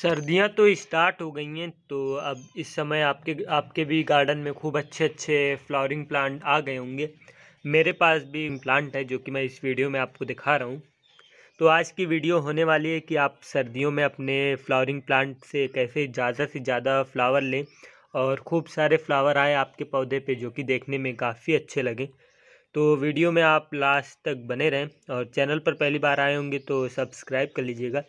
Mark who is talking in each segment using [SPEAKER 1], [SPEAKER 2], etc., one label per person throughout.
[SPEAKER 1] सर्दियां तो स्टार्ट हो गई हैं तो अब इस समय आपके आपके भी गार्डन में खूब अच्छे अच्छे फ्लावरिंग प्लांट आ गए होंगे मेरे पास भी प्लांट है जो कि मैं इस वीडियो में आपको दिखा रहा हूँ तो आज की वीडियो होने वाली है कि आप सर्दियों में अपने फ्लावरिंग प्लांट से कैसे ज़्यादा से ज़्यादा फ्लावर लें और खूब सारे फ्लावर आए आपके पौधे पर जो कि देखने में काफ़ी अच्छे लगे तो वीडियो में आप लास्ट तक बने रहें और चैनल पर पहली बार आए होंगे तो सब्सक्राइब कर लीजिएगा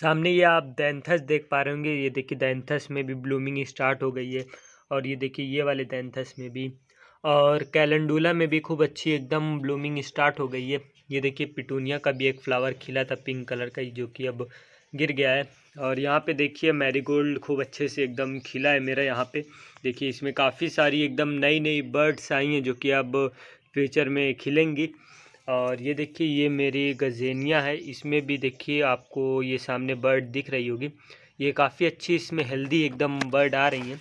[SPEAKER 1] सामने ये आप दैंथस देख पा रहे होंगे ये देखिए दैंथस में भी ब्लूमिंग स्टार्ट हो गई है और ये देखिए ये वाले दैंथस में भी और कैलेंडूला में भी खूब अच्छी एकदम ब्लूमिंग स्टार्ट हो गई है ये देखिए पिटूनिया का भी एक फ्लावर खिला था पिंक कलर का जो कि अब गिर गया है और यहाँ पे देखिए मैरीगोल्ड खूब अच्छे से एकदम खिला है मेरा यहाँ पे देखिए इसमें काफ़ी सारी एकदम नई नई बर्ड्स आई हैं जो कि अब फ्यूचर में खिलेंगी और ये देखिए ये मेरी गजेनिया है इसमें भी देखिए आपको ये सामने बर्ड दिख रही होगी ये काफ़ी अच्छी इसमें हेल्दी एकदम बर्ड आ रही हैं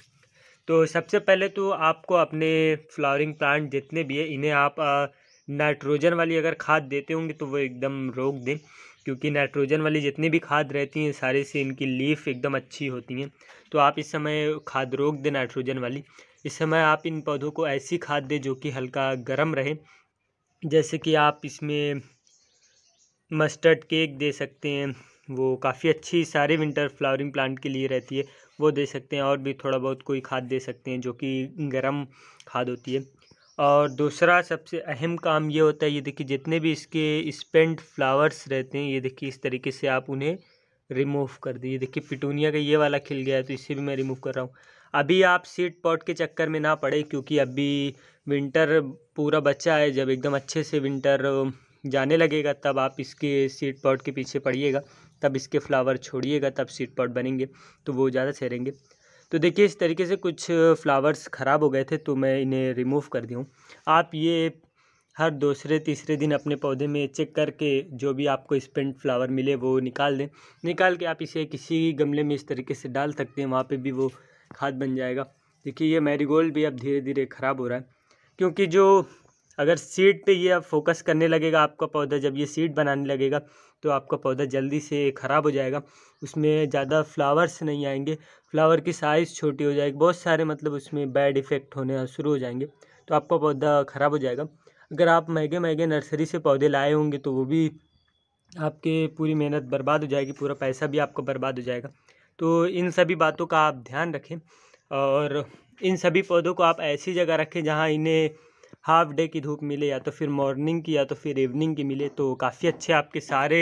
[SPEAKER 1] तो सबसे पहले तो आपको अपने फ्लावरिंग प्लांट जितने भी है इन्हें आप नाइट्रोजन वाली अगर खाद देते होंगे तो वो एकदम रोक दें क्योंकि नाइट्रोजन वाली जितनी भी खाद रहती हैं सारे से इनकी लीफ एकदम अच्छी होती हैं तो आप इस समय खाद रोक दें नाइट्रोजन वाली इस समय आप इन पौधों को ऐसी खाद दें जो कि हल्का गर्म रहे जैसे कि आप इसमें मस्टर्ड केक दे सकते हैं वो काफ़ी अच्छी सारे विंटर फ्लावरिंग प्लांट के लिए रहती है वो दे सकते हैं और भी थोड़ा बहुत कोई खाद दे सकते हैं जो कि गर्म खाद होती है और दूसरा सबसे अहम काम ये होता है ये देखिए जितने भी इसके स्पेंट फ्लावर्स रहते हैं ये देखिए इस तरीके से आप उन्हें रिमूव कर दीजिए देखिए पिटूनिया का ये वाला खिल गया है तो इसे भी मैं रिमूव कर रहा हूँ अभी आप सीट पॉट के चक्कर में ना पड़े क्योंकि अभी विंटर पूरा बच्चा है जब एकदम अच्छे से विंटर जाने लगेगा तब आप इसके सीट पॉट के पीछे पड़िएगा तब इसके फ्लावर छोड़िएगा तब सीट पॉट बनेंगे तो वो ज़्यादा सहरेंगे तो देखिए इस तरीके से कुछ फ्लावर्स ख़राब हो गए थे तो मैं इन्हें रिमूव कर दी हूँ आप ये हर दूसरे तीसरे दिन अपने पौधे में चेक करके जो भी आपको स्पेंट फ्लावर मिले वो निकाल दें निकाल के आप इसे किसी गमले में इस तरीके से डाल सकते हैं वहाँ पे भी वो खाद बन जाएगा देखिए ये मैरीगोल्ड भी अब धीरे धीरे ख़राब हो रहा है क्योंकि जो अगर सीड पे ये अब फोकस करने लगेगा आपका पौधा जब ये सीड बनाने लगेगा तो आपका पौधा जल्दी से ख़राब हो जाएगा उसमें ज़्यादा फ्लावर्स नहीं आएंगे फ्लावर की साइज़ छोटी हो जाएगी बहुत सारे मतलब उसमें बैड इफ़ेक्ट होने शुरू हो जाएंगे तो आपका पौधा ख़राब हो जाएगा अगर आप महंगे महंगे नर्सरी से पौधे लाए होंगे तो वो भी आपके पूरी मेहनत बर्बाद हो जाएगी पूरा पैसा भी आपका बर्बाद हो जाएगा तो इन सभी बातों का आप ध्यान रखें और इन सभी पौधों को आप ऐसी जगह रखें जहाँ इन्हें हाफ डे की धूप मिले या तो फिर मॉर्निंग की या तो फिर इवनिंग की मिले तो काफ़ी अच्छे आपके सारे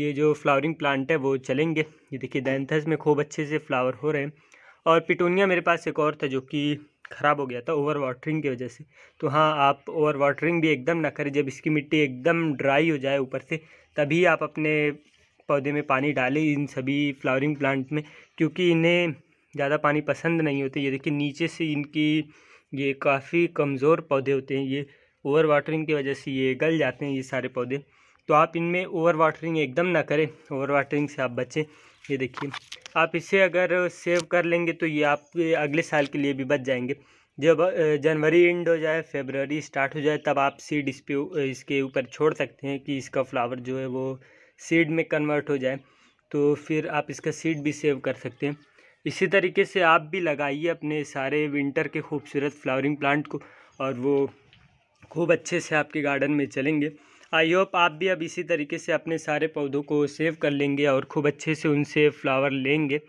[SPEAKER 1] ये जो फ्लावरिंग प्लांट है वो चलेंगे ये देखिए दैंथस में खूब अच्छे से फ्लावर हो रहे हैं और पिटूनिया मेरे पास एक और था जो कि ख़राब हो गया था ओवर वाटरिंग की वजह से तो हाँ आप ओवर वाटरिंग भी एकदम ना करें जब इसकी मिट्टी एकदम ड्राई हो जाए ऊपर से तभी आप अपने पौधे में पानी डालें इन सभी फ्लावरिंग प्लांट में क्योंकि इन्हें ज़्यादा पानी पसंद नहीं होते ये देखिए नीचे से इनकी ये काफ़ी कमज़ोर पौधे होते हैं ये ओवर वाटरिंग की वजह से ये गल जाते हैं ये सारे पौधे तो आप इनमें ओवर वाटरिंग एकदम ना करें ओवर वाटरिंग से आप बचें ये देखिए आप इसे अगर सेव कर लेंगे तो ये आप अगले साल के लिए भी बच जाएंगे जब जनवरी एंड हो जाए फेबररी स्टार्ट हो जाए तब आप सीड इस पे इसके ऊपर छोड़ सकते हैं कि इसका फ्लावर जो है वो सीड में कन्वर्ट हो जाए तो फिर आप इसका सीड भी सेव कर सकते हैं इसी तरीके से आप भी लगाइए अपने सारे विंटर के खूबसूरत फ्लावरिंग प्लांट को और वो खूब अच्छे से आपके गार्डन में चलेंगे आई होप आप भी अब इसी तरीके से अपने सारे पौधों को सेव कर लेंगे और खूब अच्छे से उनसे फ्लावर लेंगे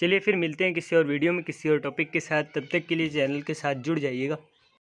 [SPEAKER 1] चलिए फिर मिलते हैं किसी और वीडियो में किसी और टॉपिक के साथ तब तक के लिए चैनल के साथ जुड़ जाइएगा